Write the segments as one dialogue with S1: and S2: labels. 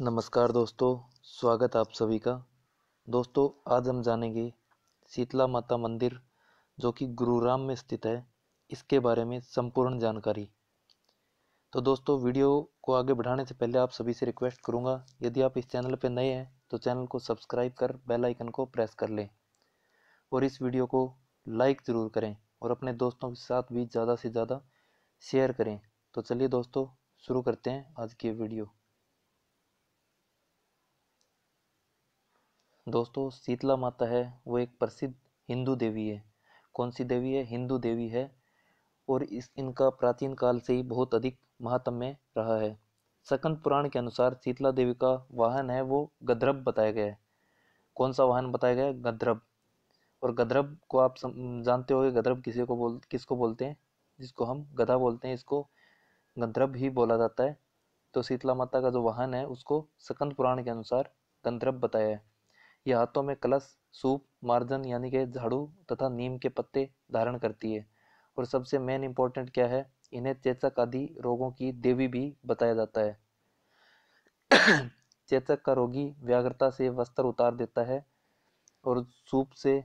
S1: नमस्कार दोस्तों स्वागत आप सभी का दोस्तों आज हम जानेंगे शीतला माता मंदिर जो कि गुरुराम में स्थित है इसके बारे में संपूर्ण जानकारी तो दोस्तों वीडियो को आगे बढ़ाने से पहले आप सभी से रिक्वेस्ट करूंगा यदि आप इस चैनल पर नए हैं तो चैनल को सब्सक्राइब कर बेल आइकन को प्रेस कर लें और इस वीडियो को लाइक ज़रूर करें और अपने दोस्तों के साथ भी ज़्यादा से ज़्यादा शेयर करें तो चलिए दोस्तों शुरू करते हैं आज की वीडियो दोस्तों शीतला माता है वो एक प्रसिद्ध हिंदू देवी है कौन सी देवी है हिंदू देवी है और इस इनका प्राचीन काल से ही बहुत अधिक महात्म्य रहा है सकंद पुराण के अनुसार शीतला देवी का वाहन है वो गद्रभ बताया गया है कौन सा वाहन बताया गया है गद्रभ और गद्रभ को आप जानते हो गद्रभ किसी को बोल किसको बोलते हैं जिसको हम गधा बोलते हैं इसको गंधर्भ ही बोला जाता है तो शीतला माता का जो वाहन है उसको सकंद पुराण के अनुसार गंधर्भ बताया है यह हाथों में कलश सूप मार्जन यानी कि झाड़ू तथा नीम के पत्ते धारण करती है और सबसे मेन इंपॉर्टेंट क्या है इन्हें चेचक आदि रोगों की देवी भी बताया जाता है चेचक का रोगी व्याग्रता से वस्त्र उतार देता है और सूप से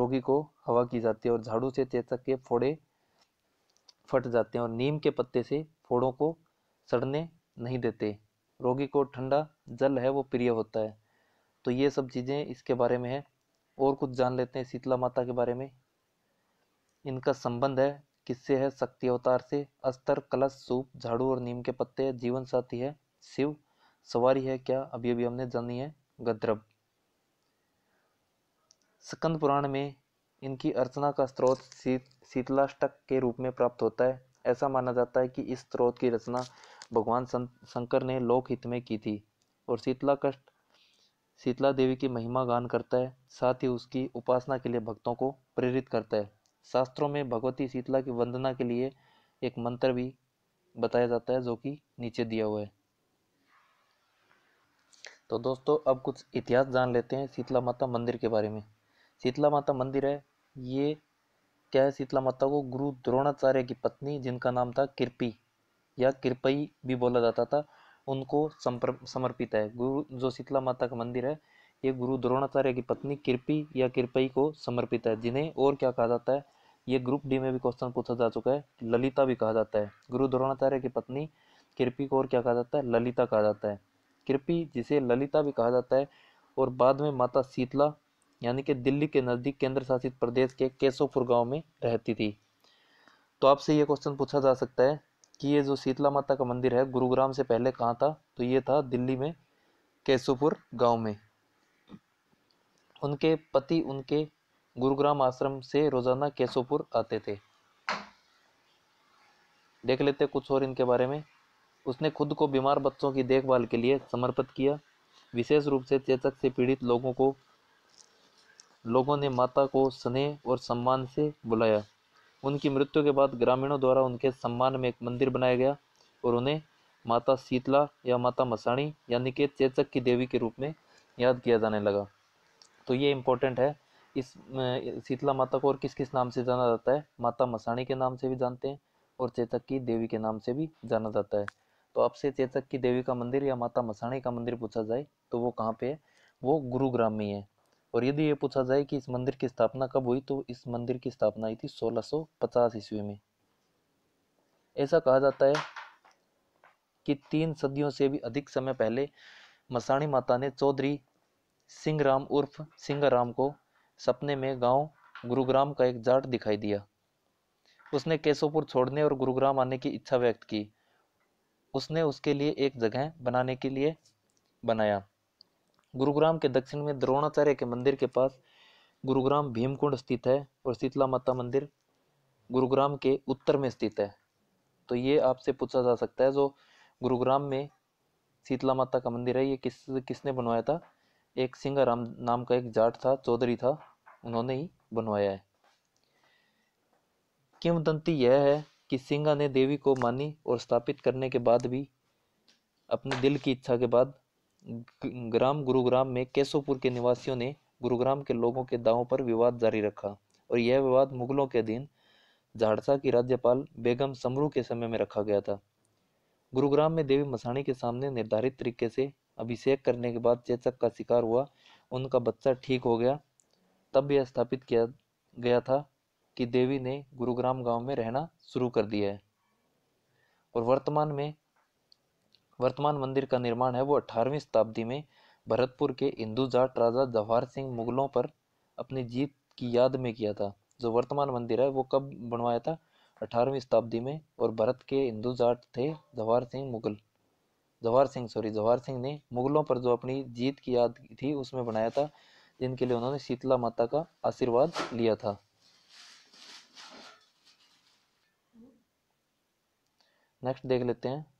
S1: रोगी को हवा की जाती है और झाड़ू से चेचक के फोड़े फट जाते हैं और नीम के पत्ते से फोड़ों को सड़ने नहीं देते रोगी को ठंडा जल है वो प्रिय होता है तो ये सब चीज़ें इसके बारे में है और कुछ जान लेते हैं शीतला माता के बारे में इनका संबंध है किससे है शक्ति अवतार से अस्तर कलश सूप झाड़ू और नीम के पत्ते जीवन साथी है शिव सवारी है क्या अभी अभी हमने जानी है गद्रब स्कंद पुराण में इनकी अर्चना का स्रोत शीतलाष्टक के रूप में प्राप्त होता है ऐसा माना जाता है कि इस स्रोत की रचना भगवान शंकर ने लोकहित में की थी और शीतला कष्ट शीतला देवी की महिमा गान करता है साथ ही उसकी उपासना के लिए भक्तों को प्रेरित करता है शास्त्रों में भगवती शीतला की वंदना के लिए एक मंत्र भी बताया जाता है जो कि नीचे दिया हुआ है तो दोस्तों अब कुछ इतिहास जान लेते हैं शीतला माता मंदिर के बारे में शीतला माता मंदिर है ये क्या है शीतला माता को गुरु द्रोणाचार्य की पत्नी जिनका नाम था किरपी या किरपई भी बोला जाता था उनको समर्पित है गुरु जो शीतला माता का मंदिर है ये गुरु द्रोणाचार्य की पत्नी कृपी या कृपई को समर्पित है जिन्हें और क्या कहा जाता है ये ग्रुप डी में भी क्वेश्चन पूछा जा चुका है ललिता भी कहा जाता है गुरु द्रोणाचार्य की पत्नी कृपी को और क्या कहा जाता है ललिता कहा जाता है कृपी जिसे ललिता भी कहा जाता है और बाद में माता शीतला यानी कि दिल्ली के नज़दीक केंद्र शासित प्रदेश के केशवपुर गांव में रहती थी तो आपसे ये क्वेश्चन पूछा जा सकता है कि ये जो शीतला माता का मंदिर है गुरुग्राम से पहले कहाँ था तो ये था दिल्ली में केसुपुर गांव में उनके पति उनके गुरुग्राम आश्रम से रोजाना केसुपुर आते थे देख लेते कुछ और इनके बारे में उसने खुद को बीमार बच्चों की देखभाल के लिए समर्पित किया विशेष रूप से चेचक से पीड़ित लोगों को लोगों ने माता को स्नेह और सम्मान से बुलाया उनकी मृत्यु के बाद ग्रामीणों द्वारा उनके सम्मान में एक मंदिर बनाया गया और उन्हें माता शीतला या माता मसाणी यानी कि चेचक की देवी के रूप में याद किया जाने लगा तो ये इम्पोर्टेंट है इस शीतला माता को और किस किस नाम से जाना जाता है माता मसाणी के नाम से भी जानते हैं और चेतक की देवी के नाम से भी जाना जाता है तो आपसे चेतक की देवी का मंदिर या माता मसाणी का मंदिर पूछा जाए तो वो कहाँ पे है वो गुरुग्राम में है और यदि ये पूछा जाए कि इस मंदिर की स्थापना कब हुई तो इस मंदिर की स्थापना हुई थी 1650 ईस्वी में ऐसा कहा जाता है कि तीन सदियों से भी अधिक समय पहले मसाणी माता ने चौधरी सिंह राम उर्फ सिंगाराम को सपने में गांव गुरुग्राम का एक जाट दिखाई दिया उसने केशवपुर छोड़ने और गुरुग्राम आने की इच्छा व्यक्त की उसने उसके लिए एक जगह बनाने के लिए बनाया गुरुग्राम के दक्षिण में द्रोणाचार्य के मंदिर के पास गुरुग्राम भीमकुंड स्थित है और शीतला माता मंदिर गुरुग्राम के उत्तर में स्थित है तो ये आपसे पूछा जा सकता है जो गुरुग्राम में शीतला माता का मंदिर है ये किस किसने बनवाया था एक सिंगाराम नाम का एक जाट था चौधरी था उन्होंने ही बनवाया है किंवदंती यह है कि सिंगा ने देवी को मानी और स्थापित करने के बाद भी अपने दिल की इच्छा के बाद ग्राम गुरुग्राम में केशोपुर के निवासियों ने गुरुग्राम के लोगों के दावों पर विवाद जारी रखा और यह विवाद मुगलों के दिन झाड़सा की राज्यपाल बेगम समरू के समय में रखा गया था गुरुग्राम में देवी मसाणी के सामने निर्धारित तरीके से अभिषेक करने के बाद चेचक का शिकार हुआ उनका बच्चा ठीक हो गया तब यह स्थापित किया गया था कि देवी ने गुरुग्राम गांव में रहना शुरू कर दिया है और वर्तमान में वर्तमान मंदिर का निर्माण है वो 18वीं शताब्दी में भरतपुर के हिंदू जाट राजा जवाहर सिंह मुगलों पर अपनी जीत की याद में किया था जो वर्तमान मंदिर है वो कब बनवाया था अठारहवीं शताब्दी में और भरत के हिंदू जाट थे जवाहर सिंह मुगल जवाहर सिंह सॉरी जवाहर सिंह ने मुगलों पर जो अपनी जीत की याद थी उसमें बनाया था जिनके लिए उन्होंने शीतला माता का आशीर्वाद लिया था नेक्स्ट देख लेते हैं